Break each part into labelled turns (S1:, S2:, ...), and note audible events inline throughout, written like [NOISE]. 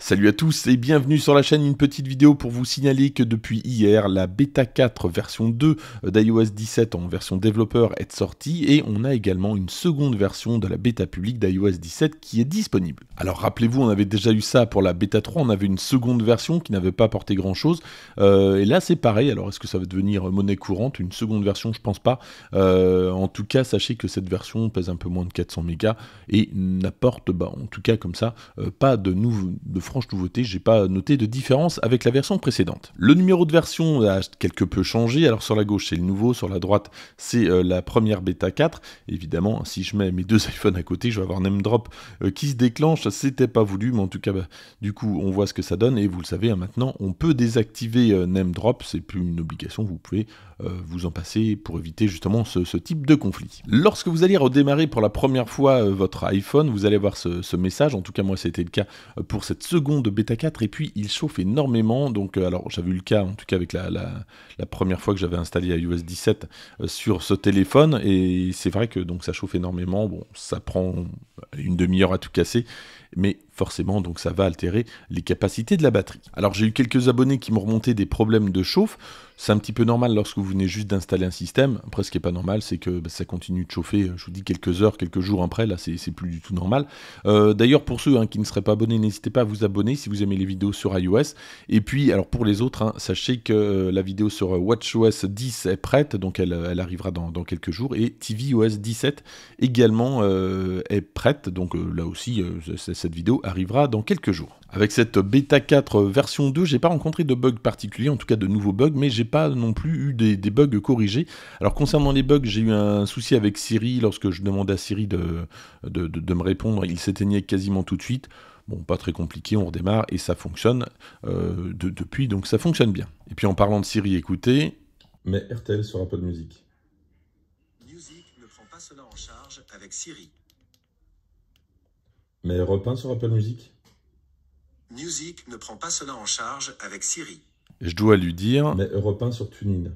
S1: Salut à tous et bienvenue sur la chaîne, une petite vidéo pour vous signaler que depuis hier, la bêta 4 version 2 d'iOS 17 en version développeur est sortie et on a également une seconde version de la bêta publique d'iOS 17 qui est disponible. Alors rappelez-vous, on avait déjà eu ça pour la bêta 3, on avait une seconde version qui n'avait pas apporté grand chose euh, et là c'est pareil, alors est-ce que ça va devenir monnaie courante Une seconde version, je pense pas. Euh, en tout cas, sachez que cette version pèse un peu moins de 400 mégas et n'apporte, bah, en tout cas comme ça, euh, pas de nouveaux franche nouveauté, j'ai pas noté de différence avec la version précédente. Le numéro de version a quelque peu changé, alors sur la gauche c'est le nouveau, sur la droite c'est euh, la première bêta 4. Évidemment, si je mets mes deux [LAUGHS] iPhones à côté, je vais avoir un drop euh, qui se déclenche, c'était pas voulu, mais en tout cas, bah, du coup, on voit ce que ça donne, et vous le savez, hein, maintenant, on peut désactiver NameDrop, euh, name drop, c'est plus une obligation, vous pouvez vous en passer pour éviter justement ce, type de conflit. Lorsque vous allez redémarrer pour la première fois votre iPhone, vous allez voir ce, ce message, en tout cas moi c'était le cas pour cette seconde de bêta 4 et puis il chauffe énormément. Donc, euh, alors j'avais vu le cas en tout cas avec la, la, première fois que j'avais installé iOS 17 euh, sur ce téléphone et c'est vrai que donc ça chauffe énormément. Bon, ça prend une demi-heure à tout casser, mais forcément, donc ça va altérer les capacités de la batterie. Alors j'ai eu quelques abonnés qui m'ont remonté des problèmes de chauffe. C'est un petit peu normal lorsque vous venez juste d'installer un système. Après, ce qui n'est pas normal, c'est que bah, ça continue de chauffer, euh, je vous dis, quelques heures, quelques jours après. Là, c'est plus du tout normal. Euh, d'ailleurs, pour ceux hein, qui ne seraient pas abonnés, n'hésitez pas à vous abonner si vous aimez les vidéos sur iOS. Et puis, alors pour les autres, hein, sachez que euh, la vidéo sur WatchOS 10 est prête, donc elle, arrivera dans, quelques jours. Et TVOS 17 également est prête, donc là aussi, cette vidéo arrivera dans quelques jours. Avec cette bêta 4 version 2, j'ai pas rencontré de bugs particuliers, en tout cas de nouveaux bugs, mais j'ai pas non plus eu des, bugs corrigés. Alors concernant les bugs, j'ai eu un souci avec Siri lorsque je demandais à Siri de, de, me répondre, il s'éteignait quasiment tout de suite. Bon, pas très compliqué, on redémarre et ça fonctionne euh, depuis, donc ça fonctionne bien. Et puis en parlant de Siri, écoutez. Mais RTL pas de musique. Music ne prend pas cela en charge avec Siri. Mais repeint sur Apple Music Music ne prend pas cela en charge avec Siri. Je dois lui dire. Mais repeint sur TuneIn.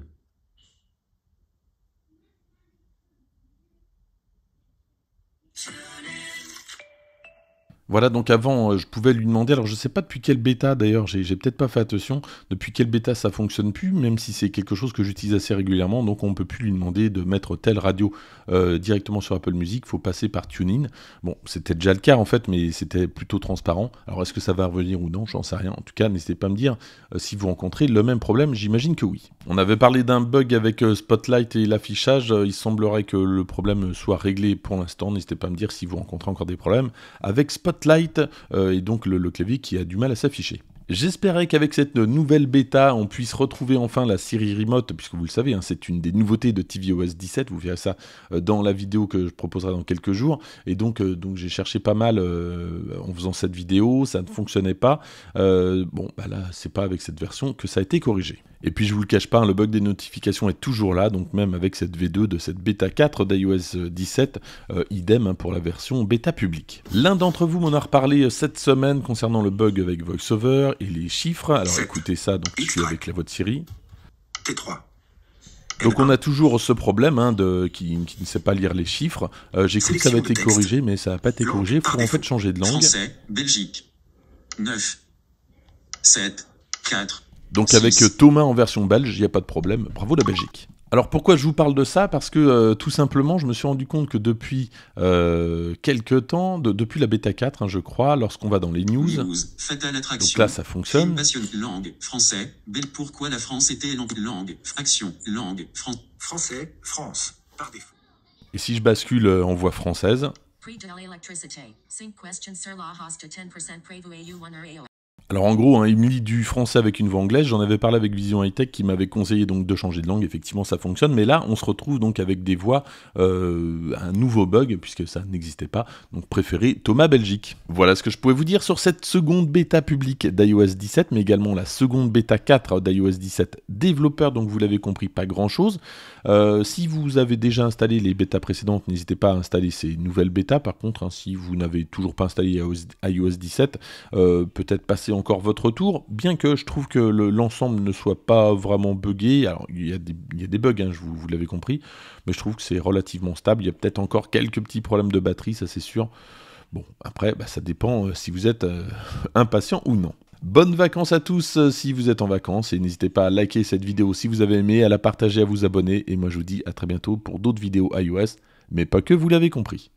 S1: Voilà, donc avant, euh, je pouvais lui demander, alors je ne sais pas depuis quelle bêta d'ailleurs, j'ai peut-être pas fait attention, depuis quelle bêta ça fonctionne plus, même si c'est quelque chose que j'utilise assez régulièrement, donc on ne peut plus lui demander de mettre telle radio euh, directement sur Apple Music, il faut passer par TuneIn. Bon, c'était déjà le cas en fait, mais c'était plutôt transparent. Alors est-ce que ça va revenir ou non, j'en sais rien. En tout cas, n'hésitez pas à me dire euh, si vous rencontrez le même problème, j'imagine que oui. On avait parlé d'un bug avec Spotlight et l'affichage, il semblerait que le problème soit réglé pour l'instant, n'hésitez pas à me dire si vous rencontrez encore des problèmes avec Spotlight light euh, et donc le, clavier qui a du mal à s'afficher. J'espérais qu'avec cette nouvelle bêta, on puisse retrouver enfin la Siri Remote, puisque vous le savez, hein, c'est une des nouveautés de tvOS 17. Vous verrez ça euh, dans la vidéo que je proposerai dans quelques jours. Et donc, euh, donc j'ai cherché pas mal en faisant cette vidéo, ça ne fonctionnait pas. bon, bah là, c'est pas avec cette version que ça a été corrigé. Et puis je vous le cache pas, hein, le bug des notifications est toujours là, donc même avec cette V2 de cette bêta 4 d'iOS 17, euh, idem hein, pour la version bêta publique. L'un d'entre vous m'en a reparlé euh, cette semaine concernant le bug avec VoiceOver et les chiffres. Alors écoutez ça, donc je suis avec la voix de Siri. T3. Donc on a toujours ce problème hein, de, qui, ne sait pas lire les chiffres. Euh, J'ai cru que ça avait été corrigé, mais ça n'a pas été corrigé. Il faut en fait changer de langue. Français, Belgique, 9, 7, 4, donc avec euh, Thomas en version belge, il n'y a pas de problème. Bravo la Belgique. Alors pourquoi je vous parle de ça Parce que euh, tout simplement, je me suis rendu compte que depuis euh, quelques temps, depuis la bêta 4, hein, je crois, lorsqu'on va dans les news, donc là ça fonctionne. langue, français, pourquoi la France était langue, langue, fraction, langue, français, France, par défaut. Et si je bascule euh, en voix française. Alors en gros, hein, il me lit du français avec une voix anglaise. J'en avais parlé avec Vision High qui m'avait conseillé donc de changer de langue. Effectivement, ça fonctionne. Mais là, on se retrouve donc avec des voix, euh, un nouveau bug puisque ça n'existait pas. Donc préféré Thomas Belgique. Voilà ce que je pouvais vous dire sur cette seconde bêta publique d'iOS 17, mais également la seconde bêta 4 d'iOS 17 développeur. Donc vous l'avez compris, pas grand chose. Euh, si vous avez déjà installé les bêtas précédentes, n'hésitez pas à installer ces nouvelles bêtas. Par contre, hein, si vous n'avez toujours pas installé iOS 17, euh, peut-être passer en encore votre tour, bien que je trouve que l'ensemble ne soit pas vraiment buggé. Alors, il y, a des, bugs, hein, je vous, l'avez compris, mais je trouve que c'est relativement stable. Il y a peut-être encore quelques petits problèmes de batterie, ça c'est sûr. Bon, après, bah, ça dépend euh, si vous êtes euh, [LAUGHS] impatient ou non. Bonnes vacances à tous euh, si vous êtes en vacances et n'hésitez pas à liker cette vidéo si vous avez aimé, à la partager, à vous abonner et moi je vous dis à très bientôt pour d'autres vidéos iOS, mais pas que vous l'avez compris.